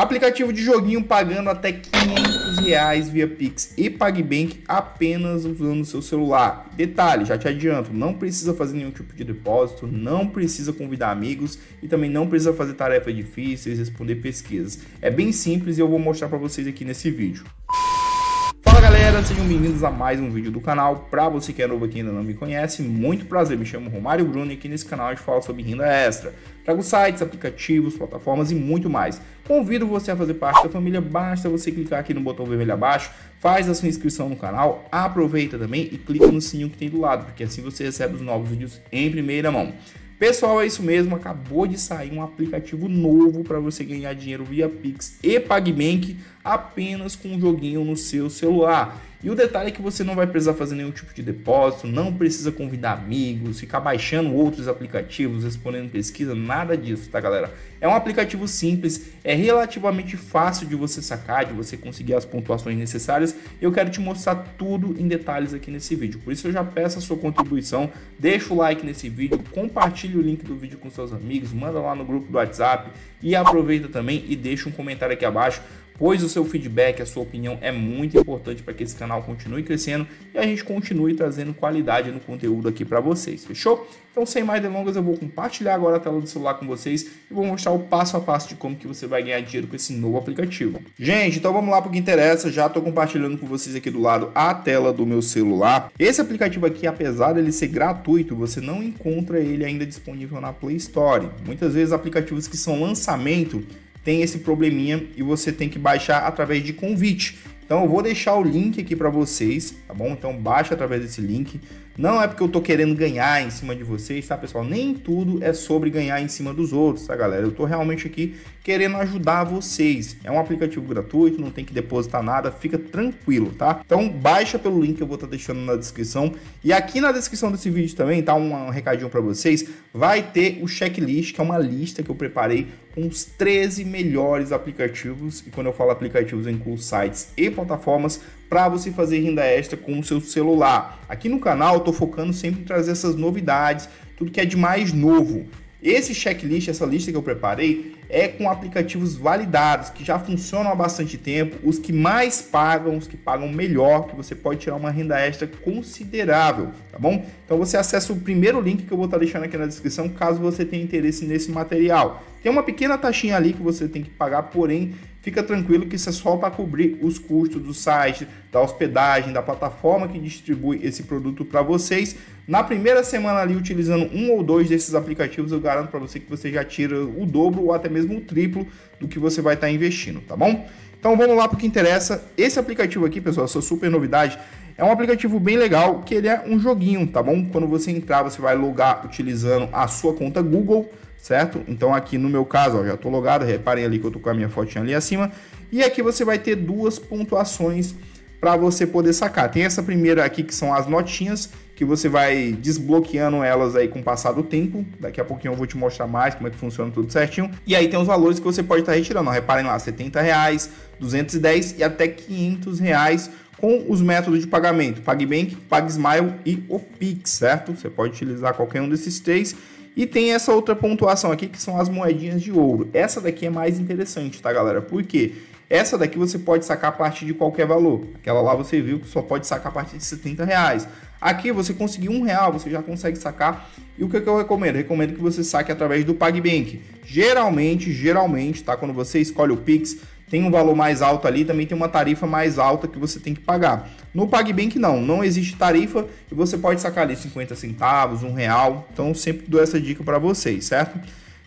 Aplicativo de joguinho pagando até 500 reais via Pix e PagBank apenas usando seu celular. Detalhe, já te adianto, não precisa fazer nenhum tipo de depósito, não precisa convidar amigos e também não precisa fazer tarefas difíceis, responder pesquisas. É bem simples e eu vou mostrar para vocês aqui nesse vídeo galera, sejam bem-vindos a mais um vídeo do canal. Para você que é novo aqui e ainda não me conhece, muito prazer, me chamo Romário Bruno e aqui nesse canal a gente fala sobre renda extra. Trago sites, aplicativos, plataformas e muito mais. Convido você a fazer parte da família, basta você clicar aqui no botão vermelho abaixo, faz a sua inscrição no canal, aproveita também e clica no sininho que tem do lado, porque assim você recebe os novos vídeos em primeira mão. Pessoal, é isso mesmo. Acabou de sair um aplicativo novo para você ganhar dinheiro via Pix e PagBank apenas com um joguinho no seu celular. E o detalhe é que você não vai precisar fazer nenhum tipo de depósito, não precisa convidar amigos, ficar baixando outros aplicativos, respondendo pesquisa, nada disso, tá galera? É um aplicativo simples, é relativamente fácil de você sacar, de você conseguir as pontuações necessárias. Eu quero te mostrar tudo em detalhes aqui nesse vídeo. Por isso eu já peço a sua contribuição, deixa o like nesse vídeo, compartilhe o link do vídeo com seus amigos, manda lá no grupo do WhatsApp e aproveita também e deixa um comentário aqui abaixo pois o seu feedback, a sua opinião é muito importante para que esse canal continue crescendo e a gente continue trazendo qualidade no conteúdo aqui para vocês, fechou? Então, sem mais delongas, eu vou compartilhar agora a tela do celular com vocês e vou mostrar o passo a passo de como que você vai ganhar dinheiro com esse novo aplicativo. Gente, então vamos lá para o que interessa, já estou compartilhando com vocês aqui do lado a tela do meu celular. Esse aplicativo aqui, apesar dele ser gratuito, você não encontra ele ainda disponível na Play Store. Muitas vezes aplicativos que são lançamento tem esse probleminha e você tem que baixar através de convite. Então eu vou deixar o link aqui para vocês, tá bom? Então baixa através desse link. Não é porque eu tô querendo ganhar em cima de vocês, tá, pessoal? Nem tudo é sobre ganhar em cima dos outros, tá, galera? Eu tô realmente aqui querendo ajudar vocês. É um aplicativo gratuito, não tem que depositar nada, fica tranquilo, tá? Então baixa pelo link que eu vou estar tá deixando na descrição. E aqui na descrição desse vídeo também tá um, um recadinho para vocês. Vai ter o checklist, que é uma lista que eu preparei com os 13 melhores aplicativos. E quando eu falo aplicativos, eu incluo sites e plataformas para você fazer renda extra com o seu celular. Aqui no canal eu tô focando sempre em trazer essas novidades, tudo que é de mais novo. Esse checklist, essa lista que eu preparei, é com aplicativos validados, que já funcionam há bastante tempo, os que mais pagam, os que pagam melhor, que você pode tirar uma renda extra considerável, tá bom? Então você acessa o primeiro link que eu vou estar tá deixando aqui na descrição, caso você tenha interesse nesse material. Tem uma pequena taxinha ali que você tem que pagar, porém, fica tranquilo que isso é só para cobrir os custos do site, da hospedagem, da plataforma que distribui esse produto para vocês. Na primeira semana ali, utilizando um ou dois desses aplicativos, eu garanto para você que você já tira o dobro ou até mesmo o triplo do que você vai estar tá investindo, tá bom? Então vamos lá para o que interessa. Esse aplicativo aqui, pessoal, essa super novidade, é um aplicativo bem legal, que ele é um joguinho, tá bom? Quando você entrar, você vai logar utilizando a sua conta Google, certo? Então aqui no meu caso, ó, já estou logado, reparem ali que eu estou com a minha fotinha ali acima. E aqui você vai ter duas pontuações para você poder sacar. Tem essa primeira aqui que são as notinhas, que você vai desbloqueando elas aí com o passar do tempo. Daqui a pouquinho eu vou te mostrar mais como é que funciona tudo certinho. E aí tem os valores que você pode estar tá retirando. Ó, reparem lá, 70 reais, 210 e até 500 reais com os métodos de pagamento, PagBank, PagSmile e o Pix, certo? Você pode utilizar qualquer um desses três e tem essa outra pontuação aqui que são as moedinhas de ouro. Essa daqui é mais interessante, tá, galera? Por quê? Essa daqui você pode sacar a partir de qualquer valor. Aquela lá você viu que só pode sacar a partir de 70 reais. Aqui você conseguir um real, você já consegue sacar. E o que, é que eu recomendo? recomendo que você saque através do PagBank. Geralmente, geralmente, tá? Quando você escolhe o Pix, tem um valor mais alto ali, também tem uma tarifa mais alta que você tem que pagar. No PagBank não, não existe tarifa e você pode sacar ali 50 centavos, um real. Então sempre dou essa dica para vocês, certo?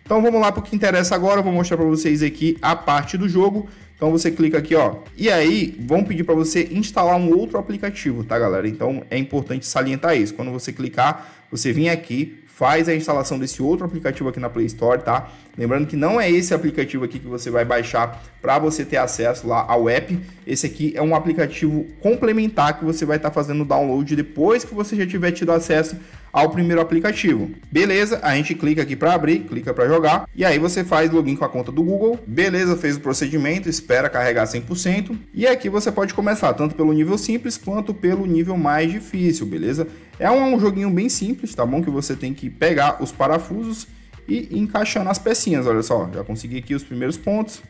Então vamos lá para o que interessa agora, eu vou mostrar para vocês aqui a parte do jogo. Então você clica aqui, ó. E aí vão pedir para você instalar um outro aplicativo, tá, galera? Então é importante salientar isso. Quando você clicar, você vem aqui, faz a instalação desse outro aplicativo aqui na Play Store, tá? Lembrando que não é esse aplicativo aqui que você vai baixar para você ter acesso lá ao app. Esse aqui é um aplicativo complementar que você vai estar tá fazendo o download depois que você já tiver tido acesso ao primeiro aplicativo. Beleza, a gente clica aqui para abrir, clica para jogar e aí você faz login com a conta do Google. Beleza, fez o procedimento, espera carregar 100% e aqui você pode começar tanto pelo nível simples quanto pelo nível mais difícil, beleza? É um, um joguinho bem simples, tá bom? Que você tem que pegar os parafusos e encaixando as pecinhas, olha só, já consegui aqui os primeiros pontos.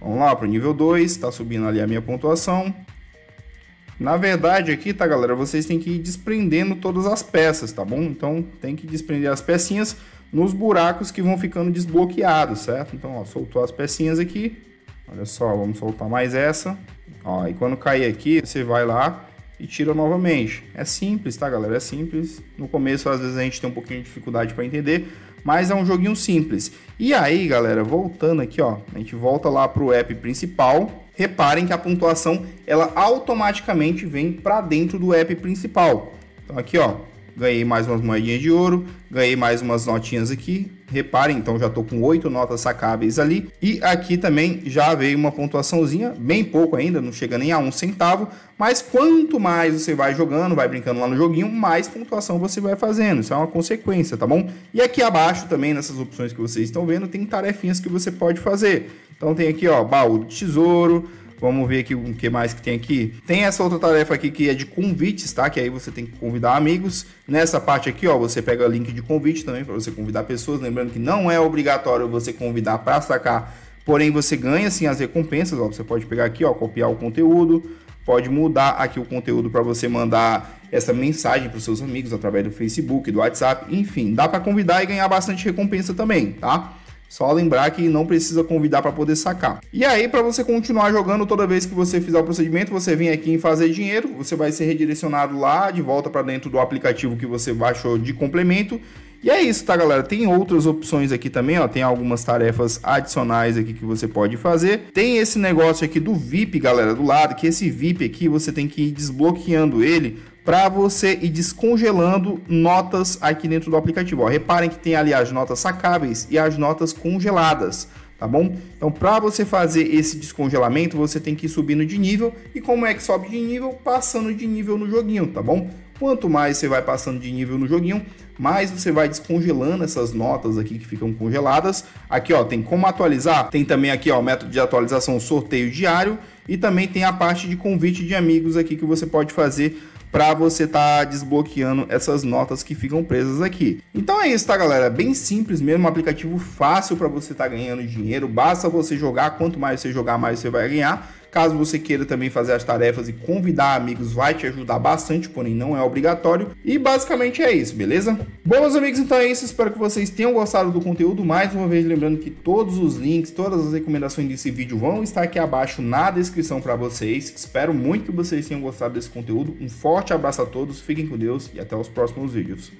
Vamos lá para o nível 2, está subindo ali a minha pontuação. Na verdade, aqui, tá, galera? Vocês têm que ir desprendendo todas as peças, tá bom? Então, tem que desprender as pecinhas nos buracos que vão ficando desbloqueados, certo? Então, ó, soltou as pecinhas aqui. Olha só, vamos soltar mais essa. Ó, e quando cair aqui, você vai lá e tira novamente. É simples, tá, galera? É simples. No começo, às vezes, a gente tem um pouquinho de dificuldade para entender, mas é um joguinho simples. E aí, galera, voltando aqui, ó, a gente volta lá pro app principal reparem que a pontuação ela automaticamente vem para dentro do app principal. Então aqui ó, ganhei mais umas moedinhas de ouro, ganhei mais umas notinhas aqui, Reparem, então já estou com oito notas sacáveis ali. E aqui também já veio uma pontuaçãozinha, bem pouco ainda, não chega nem a um centavo. Mas quanto mais você vai jogando, vai brincando lá no joguinho, mais pontuação você vai fazendo. Isso é uma consequência, tá bom? E aqui abaixo também, nessas opções que vocês estão vendo, tem tarefinhas que você pode fazer. Então tem aqui, ó, baú de tesouro, Vamos ver aqui o que mais que tem aqui. Tem essa outra tarefa aqui que é de convites, tá? Que aí você tem que convidar amigos. Nessa parte aqui, ó, você pega link de convite também para você convidar pessoas. Lembrando que não é obrigatório você convidar para sacar, porém você ganha sim as recompensas. Ó. Você pode pegar aqui, ó, copiar o conteúdo, pode mudar aqui o conteúdo para você mandar essa mensagem para os seus amigos através do Facebook, do WhatsApp, enfim, dá para convidar e ganhar bastante recompensa também, tá? Só lembrar que não precisa convidar para poder sacar. E aí, para você continuar jogando, toda vez que você fizer o procedimento, você vem aqui em fazer dinheiro, você vai ser redirecionado lá de volta para dentro do aplicativo que você baixou de complemento. E é isso, tá, galera? Tem outras opções aqui também, ó. Tem algumas tarefas adicionais aqui que você pode fazer. Tem esse negócio aqui do VIP, galera, do lado, que esse VIP aqui você tem que ir desbloqueando ele para você ir descongelando notas aqui dentro do aplicativo. Ó, reparem que tem ali as notas sacáveis e as notas congeladas, tá bom? Então, para você fazer esse descongelamento, você tem que ir subindo de nível e como é que sobe de nível? Passando de nível no joguinho, tá bom? Quanto mais você vai passando de nível no joguinho, mais você vai descongelando essas notas aqui que ficam congeladas. Aqui, ó, tem como atualizar, tem também aqui, ó, o método de atualização sorteio diário e também tem a parte de convite de amigos aqui que você pode fazer para você estar tá desbloqueando essas notas que ficam presas aqui. Então é isso, tá, galera? Bem simples mesmo, um aplicativo fácil para você estar tá ganhando dinheiro. Basta você jogar, quanto mais você jogar, mais você vai ganhar. Caso você queira também fazer as tarefas e convidar amigos, vai te ajudar bastante, porém não é obrigatório. E basicamente é isso, beleza? Bom, meus amigos, então é isso. Espero que vocês tenham gostado do conteúdo. Mais uma vez, lembrando que todos os links, todas as recomendações desse vídeo vão estar aqui abaixo na descrição para vocês. Espero muito que vocês tenham gostado desse conteúdo. Um forte abraço a todos, fiquem com Deus e até os próximos vídeos.